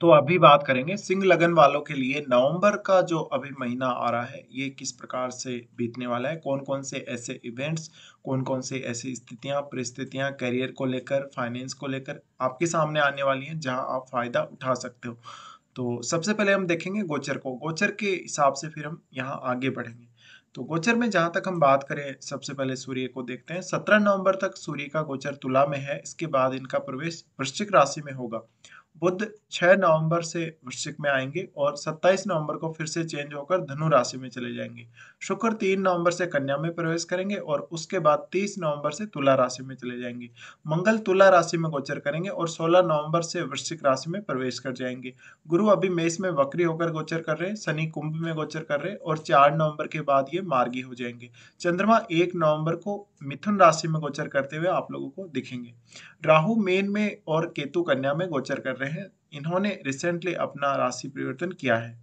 तो अभी बात करेंगे सिंह लगन वालों के लिए नवंबर का जो अभी महीना आ रहा है ये किस प्रकार से बीतने वाला है कौन कौन से ऐसे इवेंट्स कौन कौन से ऐसी स्थितियां परिस्थितियां करियर को लेकर फाइनेंस को लेकर आपके सामने आने वाली हैं जहां आप फायदा उठा सकते हो तो सबसे पहले हम देखेंगे गोचर को गोचर के हिसाब से फिर हम यहाँ आगे बढ़ेंगे तो गोचर में जहां तक हम बात करें सबसे पहले सूर्य को देखते हैं सत्रह नवंबर तक सूर्य का गोचर तुला में है इसके बाद इनका प्रवेश वृश्चिक राशि में होगा बुद्ध 6 नवंबर से वृश्चिक में आएंगे और 27 नवंबर को फिर से चेंज होकर धनु राशि में चले जाएंगे शुक्र 3 नवंबर से कन्या में प्रवेश करेंगे और उसके बाद 30 नवंबर से तुला राशि में चले जाएंगे मंगल तुला राशि में गोचर करेंगे और 16 नवंबर से वृश्चिक राशि में प्रवेश कर जाएंगे गुरु अभी मेष में वक्री होकर गोचर कर रहे हैं शनि कुंभ में गोचर कर रहे हैं और चार नवंबर के बाद ये मार्गी हो जाएंगे चंद्रमा एक नवंबर को मिथुन राशि में गोचर करते हुए आप लोगों को दिखेंगे राहु मेन में और केतु कन्या में गोचर कर रहे रहे हैं इन्होंने रिसेंटली अपना राशि परिवर्तन किया है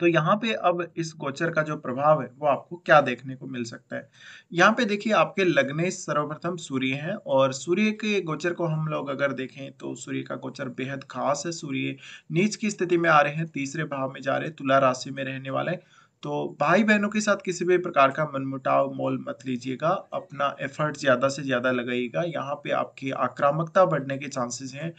तो यहाँ पे अब इस गोचर का जो प्रभाव है वो आपको क्या देखने को मिल सकता है यहाँ पे देखिए आपके लग्नेश सर्वप्रथम सूर्य हैं और सूर्य के गोचर को हम लोग अगर देखें तो सूर्य का गोचर बेहद खास है सूर्य नीच की स्थिति में आ रहे हैं तीसरे भाव में जा रहे हैं तुला राशि में रहने वाले हैं तो भाई बहनों के साथ किसी भी प्रकार का मनमुटाव मोल मत लीजिएगा अपना एफर्ट ज़्यादा से ज़्यादा लगाइएगा यहाँ पे आपकी आक्रामकता बढ़ने के चांसेस हैं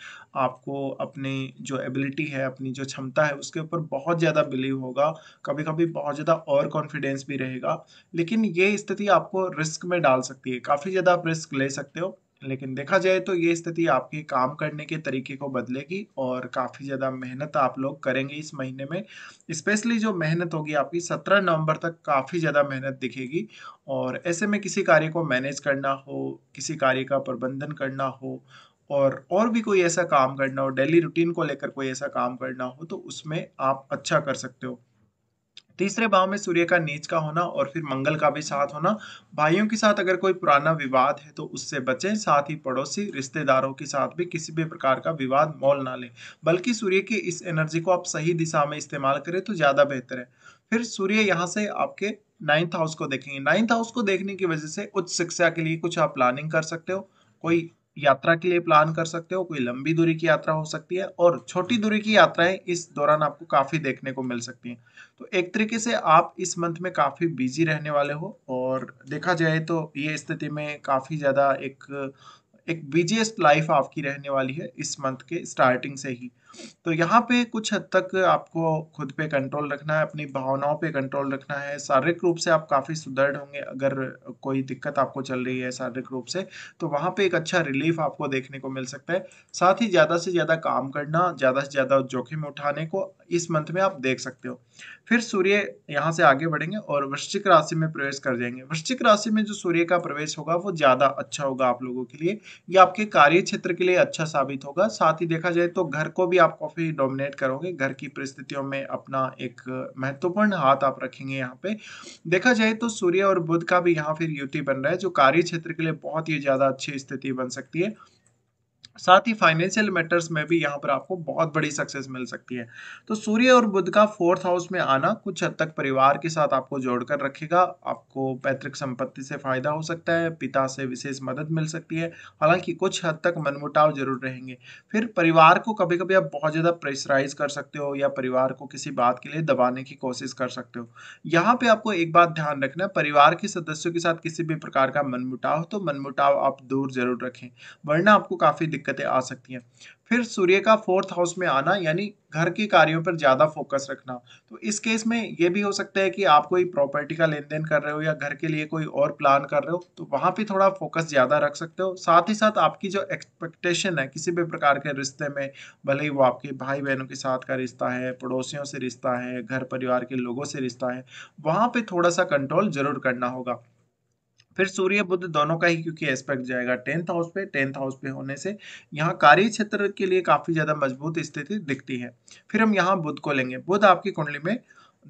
आपको अपने जो एबिलिटी है अपनी जो क्षमता है उसके ऊपर बहुत ज़्यादा बिलीव होगा कभी कभी बहुत ज़्यादा ओवर कॉन्फिडेंस भी रहेगा लेकिन ये स्थिति आपको रिस्क में डाल सकती है काफ़ी ज़्यादा आप रिस्क ले सकते हो लेकिन देखा जाए तो ये स्थिति आपके काम करने के तरीके को बदलेगी और काफ़ी ज़्यादा मेहनत आप लोग करेंगे इस महीने में स्पेशली जो मेहनत होगी आपकी सत्रह नवंबर तक काफ़ी ज़्यादा मेहनत दिखेगी और ऐसे में किसी कार्य को मैनेज करना हो किसी कार्य का प्रबंधन करना हो और और भी कोई ऐसा काम करना हो डेली रूटीन को लेकर कोई ऐसा काम करना हो तो उसमें आप अच्छा कर सकते हो तीसरे भाव में सूर्य का नीच का होना और फिर मंगल का भी साथ होना भाइयों के साथ अगर कोई पुराना विवाद है तो उससे बचें साथ ही पड़ोसी रिश्तेदारों के साथ भी किसी भी प्रकार का विवाद मोल ना लें बल्कि सूर्य की इस एनर्जी को आप सही दिशा में इस्तेमाल करें तो ज़्यादा बेहतर है फिर सूर्य यहाँ से आपके नाइन्थ हाउस को देखेंगे नाइन्थ हाउस को देखने की वजह से उच्च शिक्षा के लिए कुछ आप प्लानिंग कर सकते हो कोई यात्रा के लिए प्लान कर सकते हो कोई लंबी दूरी की यात्रा हो सकती है और छोटी दूरी की यात्राएं इस दौरान आपको काफ़ी देखने को मिल सकती हैं तो एक तरीके से आप इस मंथ में काफ़ी बिजी रहने वाले हो और देखा जाए तो ये स्थिति में काफ़ी ज़्यादा एक एक बिजीएस्ट लाइफ आपकी रहने वाली है इस मंथ के स्टार्टिंग से ही तो यहाँ पे कुछ हद तक आपको खुद पे कंट्रोल रखना है अपनी भावनाओं पे कंट्रोल रखना है शारीरिक रूप से आप काफ़ी सुदृढ़ होंगे अगर कोई दिक्कत आपको चल रही है शारीरिक रूप से तो वहां पे एक अच्छा रिलीफ आपको देखने को मिल सकता है साथ ही ज़्यादा से ज़्यादा काम करना ज़्यादा से ज़्यादा जोखिम उठाने को इस मंथ में आप देख सकते हो फिर सूर्य यहाँ से आगे बढ़ेंगे और वृश्चिक राशि में प्रवेश कर जाएंगे वृश्चिक राशि में जो सूर्य का प्रवेश होगा वो ज़्यादा अच्छा होगा आप लोगों के लिए या आपके कार्य क्षेत्र के लिए अच्छा साबित होगा साथ ही देखा जाए तो घर को भी आप आप काफी डोमिनेट करोगे घर की परिस्थितियों में अपना एक महत्वपूर्ण हाथ आप रखेंगे यहाँ पे देखा जाए तो सूर्य और बुध का भी यहाँ फिर युति बन रहा है जो कार्य क्षेत्र के लिए बहुत ही ज़्यादा अच्छी स्थिति बन सकती है साथ ही फाइनेंशियल मैटर्स में भी यहाँ पर आपको बहुत बड़ी सक्सेस मिल सकती है तो सूर्य और बुद्ध का फोर्थ हाउस में आना कुछ हद तक परिवार के साथ आपको जोड़कर रखेगा आपको पैतृक संपत्ति से फायदा हो सकता है पिता से विशेष मदद मिल सकती है हालांकि कुछ हद तक मनमुटाव जरूर रहेंगे फिर परिवार को कभी कभी आप बहुत ज़्यादा प्रेशराइज कर सकते हो या परिवार को किसी बात के लिए दबाने की कोशिश कर सकते हो यहाँ पे आपको एक बात ध्यान रखना परिवार के सदस्यों के साथ किसी भी प्रकार का मनमुटाव तो मनमुटाव आप दूर जरूर रखें वरना आपको काफ़ी दिक्कत दिक्कतें आ सकती हैं फिर सूर्य का फोर्थ हाउस में आना यानी घर के कार्यों पर ज़्यादा फोकस रखना तो इस केस में ये भी हो सकता है कि आप कोई प्रॉपर्टी का लेन देन कर रहे हो या घर के लिए कोई और प्लान कर रहे हो तो वहाँ पे थोड़ा फोकस ज़्यादा रख सकते हो साथ ही साथ आपकी जो एक्सपेक्टेशन है किसी भी प्रकार के रिश्ते में भले ही वो आपके भाई बहनों के साथ का रिश्ता है पड़ोसियों से रिश्ता है घर परिवार के लोगों से रिश्ता है वहाँ पर थोड़ा सा कंट्रोल ज़रूर करना होगा फिर सूर्य बुद्ध दोनों का ही क्योंकि एस्पेक्ट जाएगा टेंथ हाउस पे टेंथ हाउस पे होने से यहाँ कार्य क्षेत्र के लिए काफी ज्यादा मजबूत स्थिति दिखती है फिर हम यहाँ बुद्ध को लेंगे बुद्ध आपकी कुंडली में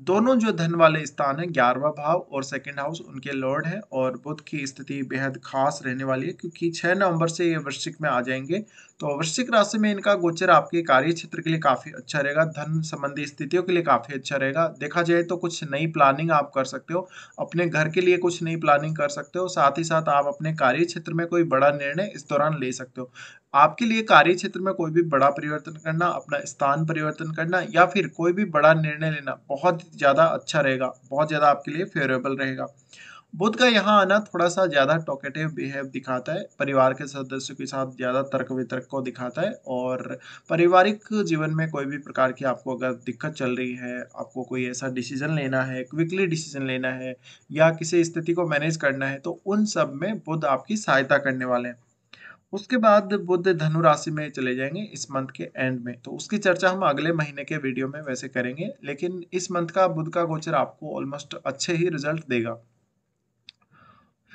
दोनों जो धन वाले स्थान है ग्यारहवा भाव और सेकंड हाउस उनके लॉर्ड है और बुद्ध की स्थिति बेहद खास रहने वाली है क्योंकि छह नवंबर से ये वृश्चिक में आ जाएंगे तो वृश्चिक राशि में इनका गोचर आपके कार्य क्षेत्र के लिए काफी अच्छा रहेगा धन संबंधी स्थितियों के लिए काफी अच्छा रहेगा देखा जाए तो कुछ नई प्लानिंग आप कर सकते हो अपने घर के लिए कुछ नई प्लानिंग कर सकते हो साथ ही साथ आप अपने कार्य क्षेत्र में कोई बड़ा निर्णय इस दौरान ले सकते हो आपके लिए कार्य क्षेत्र में कोई भी बड़ा परिवर्तन करना अपना स्थान परिवर्तन करना या फिर कोई भी बड़ा निर्णय लेना बहुत ज़्यादा अच्छा रहेगा बहुत ज़्यादा आपके लिए फेवरेबल रहेगा बुद्ध का यहाँ आना थोड़ा सा ज़्यादा टॉकेटिव बिहेव दिखाता है परिवार के सदस्यों के साथ ज़्यादा तर्क वितर्क को दिखाता है और पारिवारिक जीवन में कोई भी प्रकार की आपको अगर दिक्कत चल रही है आपको कोई ऐसा डिसीजन लेना है क्विकली डिसीजन लेना है या किसी स्थिति को मैनेज करना है तो उन सब में बुद्ध आपकी सहायता करने वाले हैं उसके बाद बुद्ध धनु राशि में चले जाएंगे इस मंथ के एंड में तो उसकी चर्चा हम अगले महीने के वीडियो में वैसे करेंगे लेकिन इस मंथ का बुद्ध का गोचर आपको ऑलमोस्ट अच्छे ही रिजल्ट देगा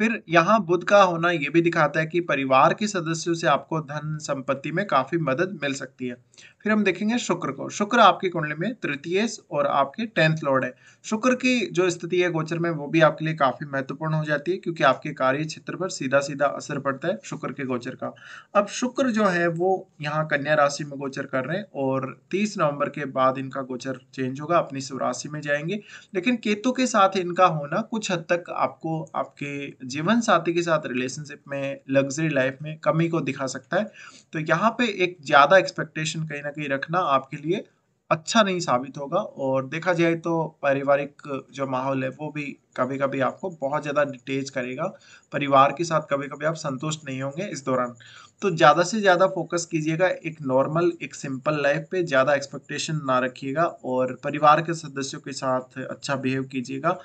फिर यहाँ बुद्ध का होना ये भी दिखाता है कि परिवार के सदस्यों से आपको धन संपत्ति में काफी मदद मिल सकती है फिर हम देखेंगे शुक्र को शुक्र आपकी कुंडली में तृतीय और आपके टेंथ लॉर्ड है शुक्र की जो स्थिति है गोचर में वो भी आपके लिए काफी महत्वपूर्ण हो जाती है क्योंकि आपके कार्य क्षेत्र पर सीधा सीधा असर पड़ता है शुक्र के गोचर का अब शुक्र जो है वो यहाँ कन्या राशि में गोचर कर रहे हैं और तीस नवंबर के बाद इनका गोचर चेंज होगा अपनी स्वराशि में जाएंगे लेकिन केतु के साथ इनका होना कुछ हद तक आपको आपके जीवन साथी के साथ रिलेशनशिप में लग्जरी लाइफ में कमी को दिखा सकता है तो यहाँ पे एक ज़्यादा एक्सपेक्टेशन कहीं ना कहीं रखना आपके लिए अच्छा नहीं साबित होगा और देखा जाए तो पारिवारिक जो माहौल है वो भी कभी कभी आपको बहुत ज़्यादा डिटेज करेगा परिवार के साथ कभी कभी आप संतुष्ट नहीं होंगे इस दौरान तो ज़्यादा से ज़्यादा फोकस कीजिएगा एक नॉर्मल एक सिंपल लाइफ पे ज़्यादा एक्सपेक्टेशन ना रखिएगा और परिवार के सदस्यों के साथ अच्छा बिहेव कीजिएगा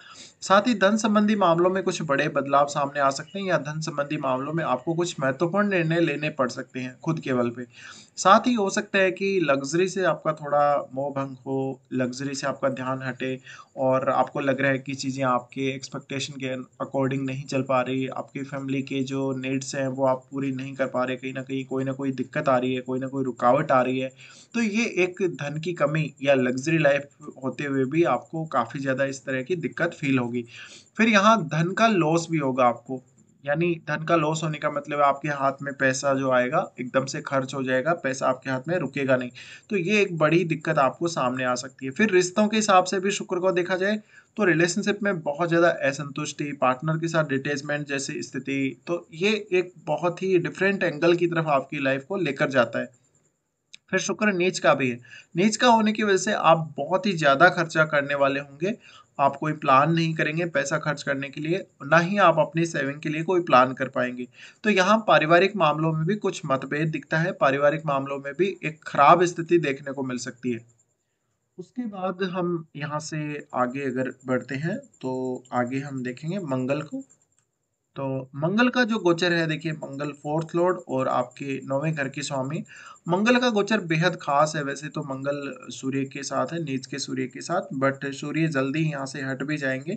साथ ही धन संबंधी मामलों में कुछ बड़े बदलाव सामने आ सकते हैं या धन संबंधी मामलों में आपको कुछ महत्वपूर्ण निर्णय लेने पड़ सकते हैं खुद के बल पे साथ ही हो सकता है कि लग्जरी से आपका थोड़ा मोह भंग हो लग्जरी से आपका ध्यान हटे और आपको लग रहा है कि चीज़ें आपकी आपके एक्सपेक्टेशन के अकॉर्डिंग नहीं चल पा रही आपकी फैमिली के जो नीड्स हैं वो आप पूरी नहीं कर पा रहे कहीं ना कहीं कोई ना कोई दिक्कत आ रही है कोई ना कोई रुकावट आ रही है तो ये एक धन की कमी या लग्जरी लाइफ होते हुए भी आपको काफ़ी ज़्यादा इस तरह की दिक्कत फील होगी फिर यहाँ धन का लॉस भी होगा आपको यानी धन का लॉस होने का मतलब आपके हाथ में पैसा जो आएगा एकदम से खर्च हो जाएगा पैसा आपके हाथ में रुकेगा नहीं तो ये एक बड़ी दिक्कत आपको सामने आ सकती है फिर रिश्तों के हिसाब से भी शुक्र को देखा जाए तो रिलेशनशिप में बहुत ज़्यादा असंतुष्टि पार्टनर के साथ डिटेचमेंट जैसी स्थिति तो ये एक बहुत ही डिफरेंट एंगल की तरफ आपकी लाइफ को लेकर जाता है फिर शुक्र नीच का भी है नीच का होने की वजह से आप बहुत ही ज़्यादा खर्चा करने वाले होंगे आप कोई प्लान नहीं करेंगे पैसा खर्च करने के लिए ना ही आप अपने सेविंग के लिए कोई प्लान कर पाएंगे तो यहाँ पारिवारिक मामलों में भी कुछ मतभेद दिखता है पारिवारिक मामलों में भी एक खराब स्थिति देखने को मिल सकती है उसके बाद हम यहाँ से आगे अगर बढ़ते हैं तो आगे हम देखेंगे मंगल को तो मंगल का जो गोचर है देखिए मंगल फोर्थ लॉर्ड और आपके नौवें घर के स्वामी मंगल का गोचर बेहद खास है वैसे तो मंगल सूर्य के साथ है नीच के सूर्य के साथ बट सूर्य जल्दी यहाँ से हट भी जाएंगे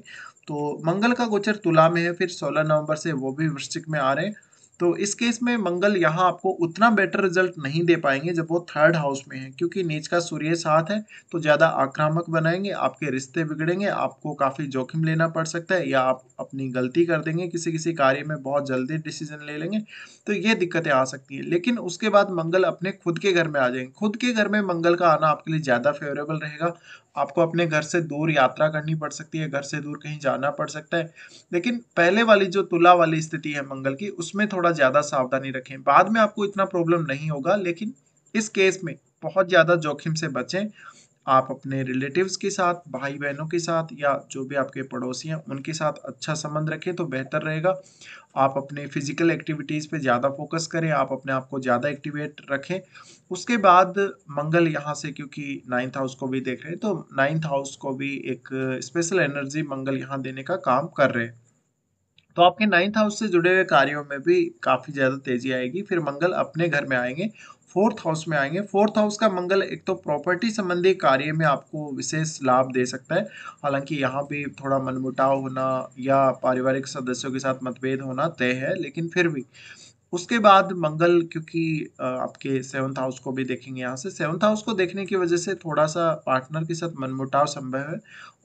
तो मंगल का गोचर तुला में है फिर 16 नवंबर से वो भी वृश्चिक में आ रहे हैं तो इस केस में मंगल यहाँ आपको उतना बेटर रिजल्ट नहीं दे पाएंगे जब वो थर्ड हाउस में है क्योंकि नीच का सूर्य साथ है तो ज़्यादा आक्रामक बनाएंगे आपके रिश्ते बिगड़ेंगे आपको काफ़ी जोखिम लेना पड़ सकता है या आप अपनी गलती कर देंगे किसी किसी कार्य में बहुत जल्दी डिसीजन ले लेंगे तो ये दिक्कतें आ सकती हैं लेकिन उसके बाद मंगल अपने खुद के घर में आ जाएंगे खुद के घर में मंगल का आना आपके लिए ज़्यादा फेवरेबल रहेगा आपको अपने घर से दूर यात्रा करनी पड़ सकती है घर से दूर कहीं जाना पड़ सकता है लेकिन पहले वाली जो तुला वाली स्थिति है मंगल की उसमें थोड़ा थोड़ा ज़्यादा सावधानी रखें बाद में आपको इतना प्रॉब्लम नहीं होगा लेकिन इस केस में बहुत ज़्यादा जोखिम से बचें आप अपने रिलेटिव्स के साथ भाई बहनों के साथ या जो भी आपके पड़ोसी हैं उनके साथ अच्छा संबंध रखें तो बेहतर रहेगा आप अपने फिजिकल एक्टिविटीज़ पे ज़्यादा फोकस करें आप अपने आप को ज़्यादा एक्टिवेट रखें उसके बाद मंगल यहाँ से क्योंकि नाइन्थ हाउस को भी देख रहे हैं तो नाइन्थ हाउस को भी एक स्पेशल एनर्जी मंगल यहाँ देने का काम कर रहे हैं तो आपके नाइन्थ हाउस से जुड़े हुए कार्यों में भी काफ़ी ज़्यादा तेजी आएगी फिर मंगल अपने घर में आएंगे फोर्थ हाउस में आएंगे फोर्थ हाउस का मंगल एक तो प्रॉपर्टी संबंधी कार्य में आपको विशेष लाभ दे सकता है हालांकि यहाँ भी थोड़ा मनमुटाव होना या पारिवारिक सदस्यों के साथ मतभेद होना तय है लेकिन फिर भी उसके बाद मंगल क्योंकि आपके सेवंथ हाउस को भी देखेंगे यहाँ से सेवंथ हाउस को देखने की वजह से थोड़ा सा पार्टनर के साथ मनमुटाव संभव है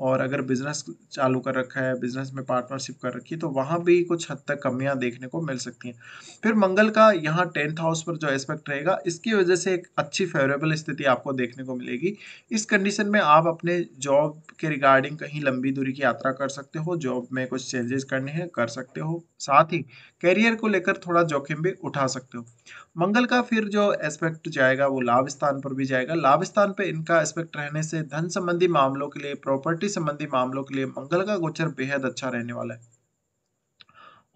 और अगर बिजनेस चालू कर रखा है बिजनेस में पार्टनरशिप कर रखी है तो वहाँ भी कुछ हद तक कमियाँ देखने को मिल सकती हैं फिर मंगल का यहाँ टेंथ हाउस पर जो एस्पेक्ट रहेगा इसकी वजह से एक अच्छी फेवरेबल स्थिति आपको देखने को मिलेगी इस कंडीशन में आप अपने जॉब के रिगार्डिंग कहीं लंबी दूरी की यात्रा कर सकते हो जॉब में कुछ चेंजेस करने हैं कर सकते हो साथ ही करियर को लेकर थोड़ा जोखिम भी उठा सकते हो मंगल का फिर जो एस्पेक्ट जाएगा वो लाभ स्थान पर भी जाएगा लाभ स्थान पर इनका एस्पेक्ट रहने से धन संबंधी मामलों के लिए प्रॉपर्टी संबंधी मामलों के लिए मंगल का गोचर बेहद अच्छा रहने वाला है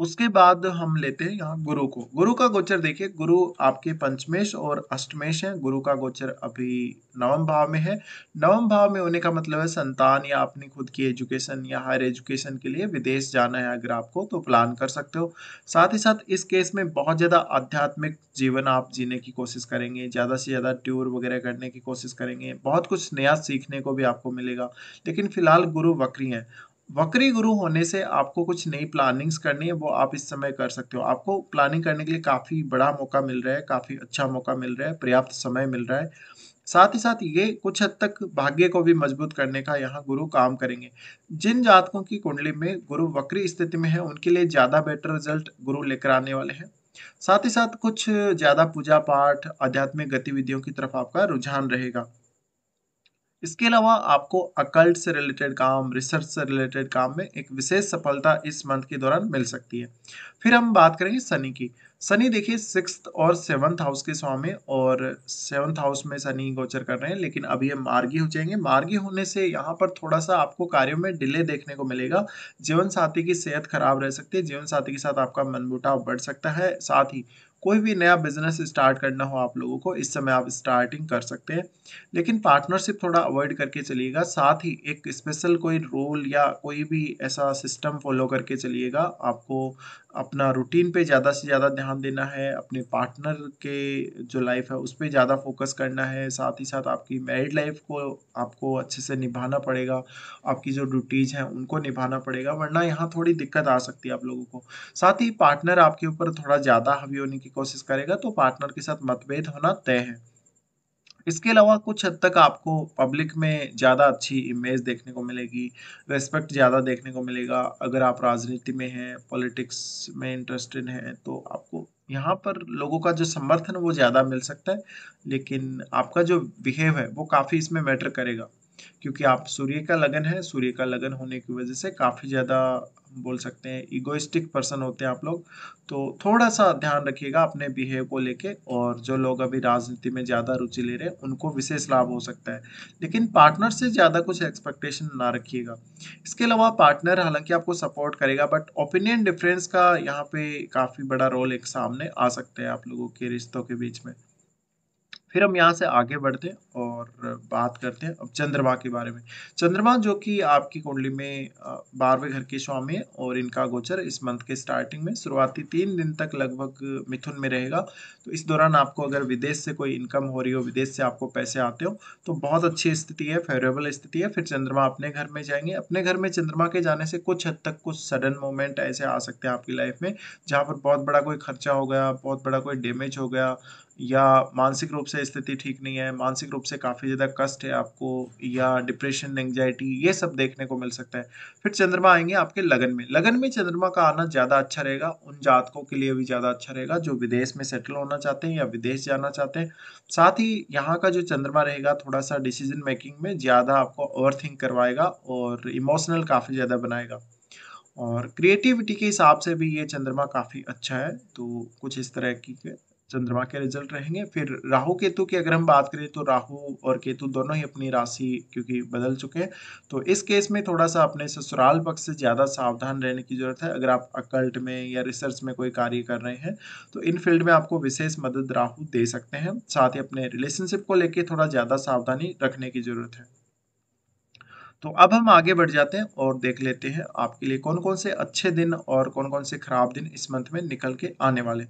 उसके बाद हम लेते हैं यहाँ गुरु को गुरु का गोचर देखिए गुरु आपके पंचमेश और अष्टमेश है गुरु का गोचर अभी नवम भाव में है नवम भाव में होने का मतलब है संतान या अपनी खुद की एजुकेशन या हायर एजुकेशन के लिए विदेश जाना है अगर आपको तो प्लान कर सकते हो साथ ही साथ इस केस में बहुत ज़्यादा आध्यात्मिक जीवन आप जीने की कोशिश करेंगे ज़्यादा से ज़्यादा ट्यूर वगैरह करने की कोशिश करेंगे बहुत कुछ नया सीखने को भी आपको मिलेगा लेकिन फिलहाल गुरु वक्री हैं वक्री गुरु होने से आपको कुछ नई प्लानिंग्स करनी है वो आप इस समय कर सकते हो आपको प्लानिंग करने के लिए काफ़ी बड़ा मौका मिल रहा है काफ़ी अच्छा मौका मिल रहा है पर्याप्त समय मिल रहा है साथ ही साथ ये कुछ हद तक भाग्य को भी मजबूत करने का यहाँ गुरु काम करेंगे जिन जातकों की कुंडली में गुरु वक्री स्थिति में है उनके लिए ज़्यादा बेटर रिजल्ट गुरु लेकर आने वाले हैं साथ ही साथ कुछ ज़्यादा पूजा पाठ आध्यात्मिक गतिविधियों की तरफ आपका रुझान रहेगा इसके अलावा आपको अकल्ट से रिलेटेड काम रिसर्च से रिलेटेड काम में एक विशेष सफलता इस मंथ के दौरान मिल सकती है फिर हम बात करेंगे शनि की शनि देखिए सिक्स और सेवन्थ हाउस के स्वामी और सेवंथ हाउस में शनि गोचर कर रहे हैं लेकिन अभी ये मार्गी हो जाएंगे मार्गी होने से यहाँ पर थोड़ा सा आपको कार्यों में डिले देखने को मिलेगा जीवन साथी की सेहत खराब रह सकती है जीवन साथी के साथ आपका मनमुटाव बढ़ सकता है साथ ही कोई भी नया बिजनेस स्टार्ट करना हो आप लोगों को इस समय आप स्टार्टिंग कर सकते हैं लेकिन पार्टनरशिप थोड़ा अवॉइड करके चलिएगा साथ ही एक स्पेशल कोई रूल या कोई भी ऐसा सिस्टम फॉलो करके चलिएगा आपको अपना रूटीन पे ज़्यादा से ज़्यादा ध्यान देना है अपने पार्टनर के जो लाइफ है उस पर ज़्यादा फोकस करना है साथ ही साथ आपकी मैरिड लाइफ को आपको अच्छे से निभाना पड़ेगा आपकी जो ड्यूटीज़ हैं उनको निभाना पड़ेगा वरना यहाँ थोड़ी दिक्कत आ सकती है आप लोगों को साथ ही पार्टनर आपके ऊपर थोड़ा ज़्यादा हावी होने की कोशिश करेगा तो पार्टनर के साथ मतभेद होना तय है इसके अलावा कुछ हद तक आपको पब्लिक में ज़्यादा अच्छी इमेज देखने को मिलेगी रेस्पेक्ट ज़्यादा देखने को मिलेगा अगर आप राजनीति में हैं पॉलिटिक्स में इंटरेस्टेड हैं तो आपको यहाँ पर लोगों का जो समर्थन वो ज़्यादा मिल सकता है लेकिन आपका जो बिहेव है वो काफ़ी इसमें मैटर करेगा क्योंकि आप सूर्य का लगन है सूर्य का लगन होने की वजह से काफ़ी ज़्यादा बोल सकते हैं इगोइस्टिक पर्सन होते हैं आप लोग तो थोड़ा सा ध्यान रखिएगा अपने बिहेव को लेके और जो लोग अभी राजनीति में ज़्यादा रुचि ले रहे हैं उनको विशेष लाभ हो सकता है लेकिन पार्टनर से ज़्यादा कुछ एक्सपेक्टेशन ना रखिएगा इसके अलावा पार्टनर हालांकि आपको सपोर्ट करेगा बट ओपिनियन डिफरेंस का यहाँ पे काफ़ी बड़ा रोल एक सामने आ सकता है आप लोगों के रिश्तों के बीच में फिर हम यहाँ से आगे बढ़ते हैं और बात करते हैं अब चंद्रमा के बारे में चंद्रमा जो कि आपकी कुंडली में बारहवें घर के स्वामी है और इनका गोचर इस मंथ के स्टार्टिंग में शुरुआती तीन दिन तक लगभग मिथुन में रहेगा तो इस दौरान आपको अगर विदेश से कोई इनकम हो रही हो विदेश से आपको पैसे आते हो तो बहुत अच्छी स्थिति है फेवरेबल स्थिति है फिर चंद्रमा अपने घर में जाएंगे अपने घर में चंद्रमा के जाने से कुछ हद तक कुछ सडन मोमेंट ऐसे आ सकते हैं आपकी लाइफ में जहाँ पर बहुत बड़ा कोई खर्चा हो गया बहुत बड़ा कोई डैमेज हो गया या मानसिक रूप से स्थिति ठीक नहीं है मानसिक रूप से काफ़ी ज़्यादा कष्ट है आपको या डिप्रेशन एंगजाइटी ये सब देखने को मिल सकता है फिर चंद्रमा आएंगे आपके लगन में लगन में चंद्रमा का आना ज़्यादा अच्छा रहेगा उन जातकों के लिए भी ज़्यादा अच्छा रहेगा जो विदेश में सेटल होना चाहते हैं या विदेश जाना चाहते हैं साथ ही यहाँ का जो चंद्रमा रहेगा थोड़ा सा डिसीजन मेकिंग में ज़्यादा आपको ओवर करवाएगा और इमोशनल काफ़ी ज़्यादा बनाएगा और क्रिएटिविटी के हिसाब से भी ये चंद्रमा काफ़ी अच्छा है तो कुछ इस तरह की चंद्रमा के रिजल्ट रहेंगे फिर राहु केतु की अगर हम बात करें तो राहु और केतु दोनों ही अपनी राशि क्योंकि बदल चुके हैं तो इस केस में थोड़ा सा अपने ससुराल पक्ष से ज़्यादा सावधान रहने की ज़रूरत है अगर आप अकल्ट में या रिसर्च में कोई कार्य कर रहे हैं तो इन फील्ड में आपको विशेष मदद राहु दे सकते हैं साथ ही अपने रिलेशनशिप को लेकर थोड़ा ज़्यादा सावधानी रखने की ज़रूरत है तो अब हम आगे बढ़ जाते हैं और देख लेते हैं आपके लिए कौन कौन से अच्छे दिन और कौन कौन से खराब दिन इस मंथ में निकल के आने वाले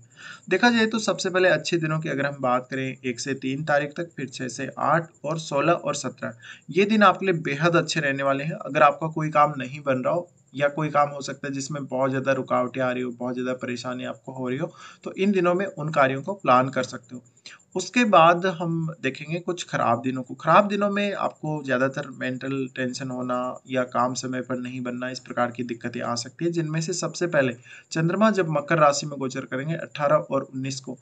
देखा जाए तो सबसे पहले अच्छे दिनों की अगर हम बात करें एक से तीन तारीख तक फिर छः से आठ और सोलह और सत्रह ये दिन आपके लिए बेहद अच्छे रहने वाले हैं अगर आपका कोई काम नहीं बन रहा हो या कोई काम हो सकता है जिसमें बहुत ज़्यादा रुकावटें आ रही हो बहुत ज़्यादा परेशानी आपको हो रही हो तो इन दिनों में उन कार्यों को प्लान कर सकते हो उसके बाद हम देखेंगे कुछ खराब दिनों को खराब दिनों में आपको ज़्यादातर मेंटल टेंशन होना या काम समय पर नहीं बनना इस प्रकार की दिक्कतें आ सकती है जिनमें से सबसे पहले चंद्रमा जब मकर राशि में गोचर करेंगे 18 और 19 को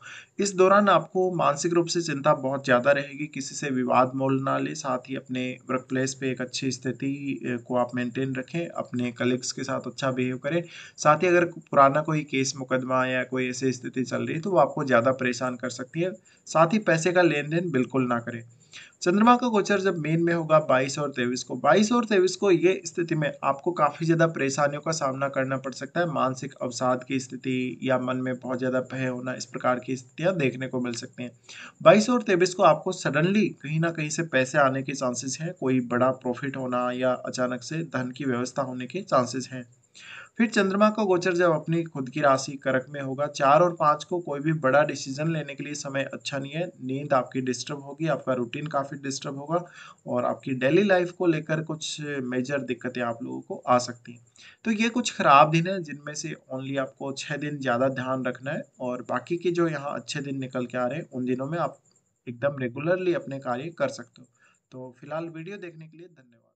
इस दौरान आपको मानसिक रूप से चिंता बहुत ज़्यादा रहेगी किसी से विवाद मोल ना ले साथ ही अपने वर्क प्लेस पर एक अच्छी स्थिति को आप मेंटेन रखें अपने कलीग्स के साथ अच्छा बिहेव करें साथ ही अगर पुराना कोई केस मुकदमा या कोई ऐसी स्थिति चल रही है तो वो आपको ज़्यादा परेशान कर सकती है साथ ही पैसे का लेन देन बिल्कुल ना करें चंद्रमा का गोचर जब मेन में होगा 22 और 23 को 22 और 23 को ये स्थिति में आपको काफ़ी ज़्यादा परेशानियों का सामना करना पड़ सकता है मानसिक अवसाद की स्थिति या मन में बहुत ज़्यादा भय होना इस प्रकार की स्थितियाँ देखने को मिल सकती हैं 22 और 23 को आपको सडनली कहीं ना कहीं से पैसे आने के चांसेस हैं कोई बड़ा प्रॉफिट होना या अचानक से धन की व्यवस्था होने के चांसेस हैं फिर चंद्रमा का गोचर जब अपनी खुद की राशि करक में होगा चार और पाँच को कोई भी बड़ा डिसीजन लेने के लिए समय अच्छा नहीं है नींद आपकी डिस्टर्ब होगी आपका रूटीन काफ़ी डिस्टर्ब होगा और आपकी डेली लाइफ को लेकर कुछ मेजर दिक्कतें आप लोगों को आ सकती हैं तो ये कुछ ख़राब दिन है जिनमें से ओनली आपको छः दिन ज़्यादा ध्यान रखना है और बाकी के जो यहाँ अच्छे दिन निकल के आ रहे हैं उन दिनों में आप एकदम रेगुलरली अपने कार्य कर सकते हो तो फिलहाल वीडियो देखने के लिए धन्यवाद